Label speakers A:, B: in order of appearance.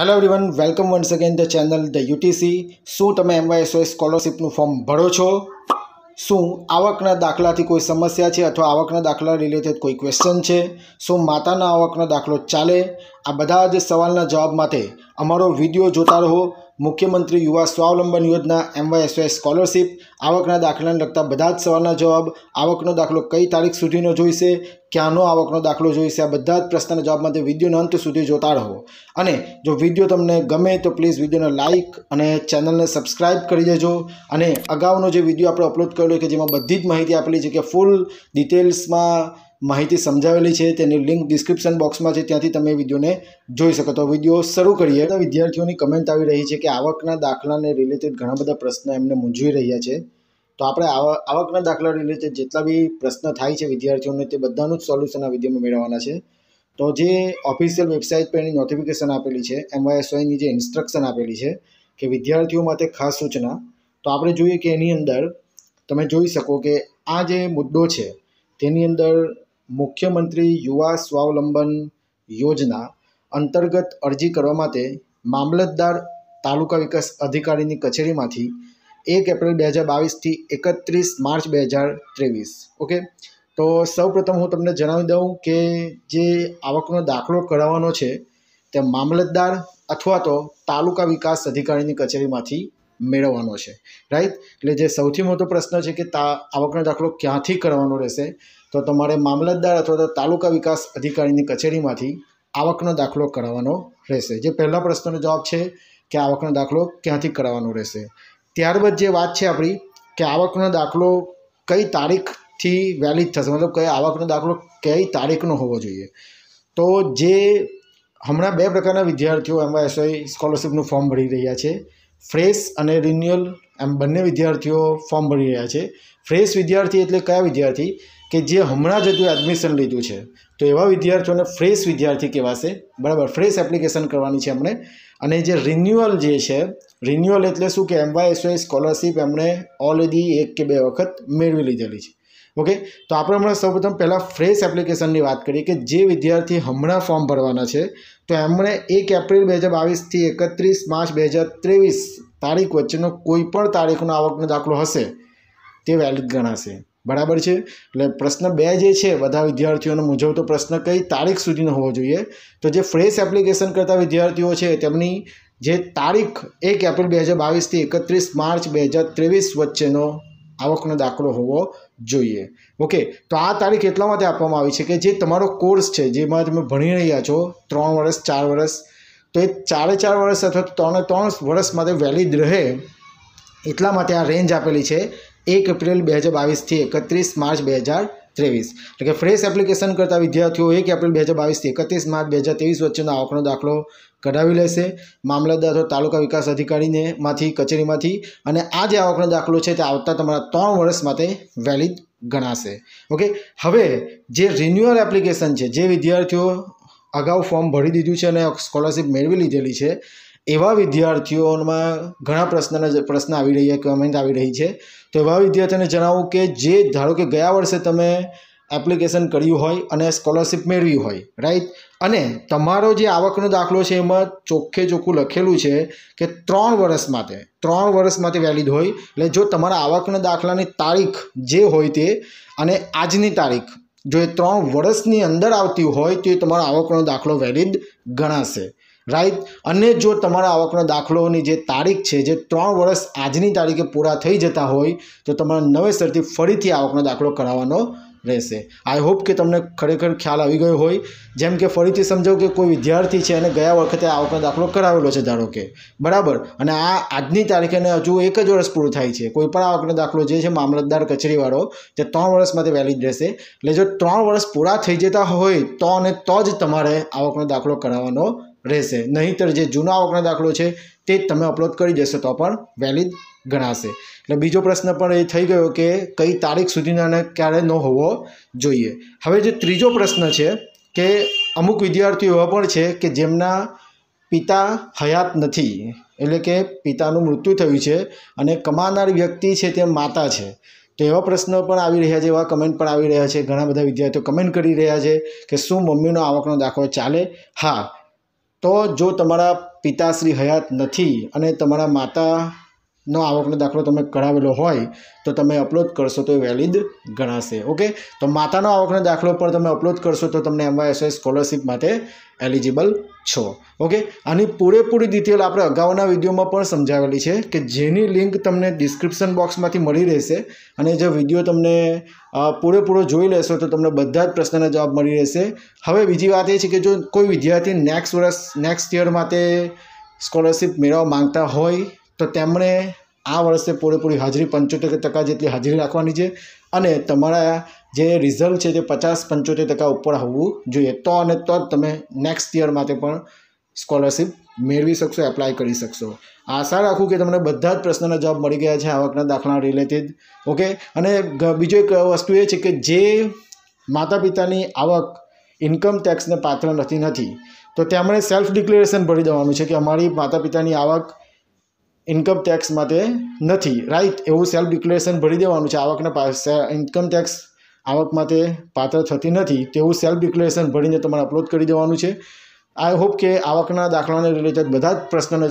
A: hello everyone welcome once again the channel the UTC શું તમે એમવાયએસઓએ સ્કોલરશિપનું form ભરો છો શું આવકના દાખલાથી કોઈ સમસ્યા છે અથવા આવકના દાખલા રિલેટેડ કોઈ ક્વેશ્ચન છે શું માતાના આવકનો દાખલો ચાલે આ બધા જ સવાલના જવાબ માટે અમારો વિડીયો જોતા રહો મુખ્યમંત્રી યુવા સ્વાવલંબન યોજના એમવાયએસવાય સ્કોલરશિપ આવકના દાખલાને લગતા બધા જ સવાલના જવાબ આવકનો દાખલો કઈ તારીખ સુધીનો જોઈશે ક્યાંનો આવકનો દાખલો જોઈશે આ બધા જ પ્રશ્નના જવાબમાં તે વિડીયોના અંત સુધી જોતા રહો અને જો વિડીયો તમને ગમે તો પ્લીઝ વિડીયોને લાઇક અને ચેનલને સબસ્ક્રાઇબ કરી દેજો અને અગાઉનો જે વિડીયો આપણે અપલોડ કર્યો કે જેમાં બધી જ માહિતી આપેલી છે કે ફૂલ ડિટેલ્સમાં માહિતી સમજાવેલી છે તેની લિંક ડિસ્ક્રિપ્શન બોક્સમાં છે ત્યાંથી તમે વિડીયોને જોઈ શકો તો વિડીયો શરૂ કરીએ તો વિદ્યાર્થીઓની કમેન્ટ આવી રહી છે કે આવકના દાખલાને રિલેટેડ ઘણા બધા પ્રશ્નો એમને મૂંઝવી રહ્યા છે તો આપણે આવકના દાખલા રિલેટેડ જેટલા બી પ્રશ્ન થાય છે વિદ્યાર્થીઓને તે બધાનું જ સોલ્યુશન આ વિડીયોમાં મેળવવાના છે તો જે ઓફિશિયલ વેબસાઇટ પર એની નોટિફિકેશન આપેલી છે એમવાયએસઆઈની જે ઇન્સ્ટ્રક્શન આપેલી છે કે વિદ્યાર્થીઓ માટે ખાસ સૂચના તો આપણે જોઈએ કે એની અંદર તમે જોઈ શકો કે આ જે મુદ્દો છે તેની અંદર મુખ્યમંત્રી યુવા સ્વાવલંબન યોજના અંતર્ગત અરજી કરવા માટે મામલતદાર તાલુકા વિકાસ અધિકારીની કચેરીમાંથી એક એપ્રિલ બે હજાર બાવીસથી એકત્રીસ માર્ચ બે હજાર ત્રેવીસ ઓકે તો સૌપ્રથમ હું તમને જણાવી દઉં કે જે આવકનો દાખલો કરાવવાનો છે તે મામલતદાર અથવા તો તાલુકા વિકાસ અધિકારીની કચેરીમાંથી મેળવવાનો છે રાઈટ એટલે જે સૌથી મોટો પ્રશ્ન છે કે તા આવકનો દાખલો ક્યાંથી કરવાનો રહેશે તો તમારે મામલતદાર અથવા તો તાલુકા વિકાસ અધિકારીની કચેરીમાંથી આવકનો દાખલો કરાવવાનો રહેશે જે પહેલા પ્રશ્નનો જવાબ છે કે આવકનો દાખલો ક્યાંથી કરાવવાનો રહેશે ત્યારબાદ જે વાત છે આપણી કે આવકનો દાખલો કઈ તારીખથી વેલિડ થશે મતલબ કયા આવકનો દાખલો કઈ તારીખનો હોવો જોઈએ તો જે હમણાં બે પ્રકારના વિદ્યાર્થીઓ એમાં એસઆઈ સ્કોલરશિપનું ફોર્મ ભરી રહ્યા છે ફ્રેશ અને રિન્યુઅલ એમ બંને વિદ્યાર્થીઓ ફોર્મ ભરી રહ્યા છે ફ્રેશ વિદ્યાર્થી એટલે કયા વિદ્યાર્થી કે જે હમણાં જ હજુ એડમિશન લીધું છે તો એવા વિદ્યાર્થીઓને ફ્રેશ વિદ્યાર્થી કહેવાશે બરાબર ફ્રેશ એપ્લિકેશન કરવાની છે એમણે અને જે રિન્યુઅલ જે છે રિન્યુઅલ એટલે શું કે એમવાયએસઓએ સ્કોલરશીપ એમણે ઓલરેડી એક કે બે વખત મેળવી લીધેલી છે ઓકે તો આપણે હમણાં સૌપ્રથમ પહેલાં ફ્રેશ એપ્લિકેશનની વાત કરીએ કે જે વિદ્યાર્થી હમણાં ફોર્મ ભરવાના છે તો એમણે એક એપ્રિલ બે હજાર બાવીસથી એકત્રીસ માર્ચ બે હજાર ત્રેવીસ તારીખ વચ્ચેનો કોઈ પણ તારીખનો આવકનો દાખલો હશે તે વેલિડ ગણાશે બરાબર છે એટલે પ્રશ્ન બે જે છે બધા વિદ્યાર્થીઓનો મૂંઝવતો પ્રશ્ન કઈ તારીખ સુધીનો હોવો જોઈએ તો જે ફ્રેશ એપ્લિકેશન કરતા વિદ્યાર્થીઓ છે તેમની જે તારીખ એક એપ્રિલ બે હજાર બાવીસથી એકત્રીસ માર્ચ બે હજાર ત્રેવીસ વચ્ચેનો આવકનો દાખલો હોવો જોઈએ ઓકે તો આ તારીખ એટલા માટે આપવામાં આવી છે કે જે તમારો કોર્સ છે જેમાં તમે ભણી રહ્યા છો ત્રણ વર્ષ ચાર વર્ષ તો એ ચારે ચાર વર્ષ અથવા ત્રણે ત્રણ વર્ષ માટે વેલિડ રહે એટલા માટે આ રેન્જ આપેલી છે એક એપ્રિલ બે હજાર બાવીસથી એકત્રીસ માર્ચ બે હજાર ત્રેવીસ એટલે કે ફ્રેશ એપ્લિકેશન કરતા વિદ્યાર્થીઓ એક એપ્રિલ બે હજાર બાવીસથી એકત્રીસ માર્ચ બે હજાર ત્રેવીસ વચ્ચેનો આવકનો દાખલો કઢાવી લેશે મામલતદાર અથવા તાલુકા વિકાસ અધિકારીને માંથી કચેરીમાંથી અને આ જે આવકનો દાખલો છે તે આવતા તમારા ત્રણ વર્ષ માટે વેલિડ ગણાશે ઓકે હવે જે રિન્યુઅલ એપ્લિકેશન છે જે વિદ્યાર્થીઓ અગાઉ ફોર્મ ભરી દીધું છે અને સ્કોલરશિપ મેળવી લીધેલી છે એવા વિદ્યાર્થીઓમાં ઘણા પ્રશ્નના પ્રશ્ન આવી રહ્યા કમેન્ટ આવી રહી છે તો એવા વિદ્યાર્થીઓને જણાવું કે જે ધારો કે ગયા વર્ષે તમે એપ્લિકેશન કર્યું હોય અને સ્કોલરશિપ મેળવી હોય રાઈટ અને તમારો જે આવકનો દાખલો છે એમાં ચોખ્ખે ચોખ્ખું લખેલું છે કે ત્રણ વર્ષ માટે ત્રણ વર્ષ માટે વેલિડ હોય એટલે જો તમારા આવકના દાખલાની તારીખ જે હોય તે અને આજની તારીખ જો એ ત્રણ વર્ષની અંદર આવતી હોય તો એ તમારો આવકનો દાખલો વેલિડ ગણાશે રાઈટ અને જો તમારા આવકનો દાખલોની જે તારીખ છે જે ત્રણ વર્ષ આજની તારીખે પૂરા થઈ જતા હોય તો તમારા નવેસરથી ફરીથી આવકનો દાખલો કરાવવાનો રહેશે આઈ હોપ કે તમને ખરેખર ખ્યાલ આવી ગયો હોય જેમ કે ફરીથી સમજો કે કોઈ વિદ્યાર્થી છે અને ગયા વખતે આવકનો દાખલો કરાવેલો છે ધારો કે બરાબર અને આ આજની તારીખે હજુ એક જ વર્ષ પૂરું થાય છે કોઈ પણ આવકનો દાખલો જે છે મામલતદાર કચેરીવાળો તે ત્રણ વર્ષમાંથી વેલિડ રહેશે એટલે જો ત્રણ વર્ષ પૂરા થઈ જતા હોય તો અને તો જ તમારે આવકનો દાખલો કરાવવાનો રહેશે નહીંતર જે જૂના આવકનો દાખલો છે તે જ તમે અપલોડ કરી દેશો તો પણ વેલિડ ગણાશે એટલે બીજો પ્રશ્ન પણ એ થઈ ગયો કે કઈ તારીખ સુધીના ક્યારે ન હોવો જોઈએ હવે જે ત્રીજો પ્રશ્ન છે કે અમુક વિદ્યાર્થીઓ એવા પણ છે કે જેમના પિતા હયાત નથી એટલે કે પિતાનું મૃત્યુ થયું છે અને કમાનાર વ્યક્તિ છે તે માતા છે તો એવા પ્રશ્નો પણ આવી રહ્યા છે એવા કમેન્ટ પણ આવી રહ્યા છે ઘણા બધા વિદ્યાર્થીઓ કમેન્ટ કરી રહ્યા છે કે શું મમ્મીનો આવકનો દાખલો ચાલે હા તો જો તમારા પિતાશ્રી હયાત નથી અને તમારા માતા નો આવકનો દાખલો તમે કઢાવેલો હોય તો તમે અપલોડ કરશો તો એ વેલિડ ગણાશે ઓકે તો માતાનો આવકનો દાખલો પર તમે અપલોડ કરશો તો તમને એમવાયએસઆઈ સ્કોલરશિપ માટે એલિજિબલ છો ઓકે આની પૂરેપૂરી ડિટેલ આપણે અગાઉના વિડીયોમાં પણ સમજાવેલી છે કે જેની લિંક તમને ડિસ્ક્રિપ્શન બોક્સમાંથી મળી રહેશે અને જે વિડીયો તમને પૂરેપૂરો જોઈ લેશો તો તમને બધા જ પ્રશ્નના જવાબ મળી રહેશે હવે બીજી વાત એ છે કે જો કોઈ વિદ્યાર્થી નેક્સ્ટ વર્ષ નેક્સ્ટ યર માટે સ્કોલરશિપ મેળવવા માગતા હોય તો તેમણે આ વર્ષે પૂરેપૂરી હાજરી પંચોતેર ટકા જેટલી હાજરી રાખવાની છે અને તમારા જે રિઝલ્ટ છે તે પચાસ પંચોતેર ટકા ઉપર હોવું જોઈએ તો અને તો જ તમે નેક્સ્ટ યર માટે પણ સ્કોલરશિપ મેળવી શકશો એપ્લાય કરી શકશો આશા રાખું કે તમને બધા જ પ્રશ્નોના જવાબ મળી ગયા છે આવકના દાખલા રિલેટેડ ઓકે અને બીજો એક વસ્તુ એ છે કે જે માતા પિતાની આવક ઇન્કમ ટેક્સને પાત્ર નથી નથી તો તેમણે સેલ્ફ ડિક્લેરેશન ભરી દેવાનું છે કે અમારી માતા પિતાની આવક ઇન્કમ ટેક્સ માટે નથી રાઈટ એવું સેલ્ફ ડિક્લેરેશન ભરી દેવાનું છે આવકને ઇન્કમ ટેક્સ આવક માટે પાત્ર થતી નથી તેવું સેલ્ફ ડિક્લેરેશન ભરીને તમારે અપલોડ કરી દેવાનું છે આઈ હોપ કે આવકના દાખલાને રિલેટેડ બધા જ પ્રશ્નોને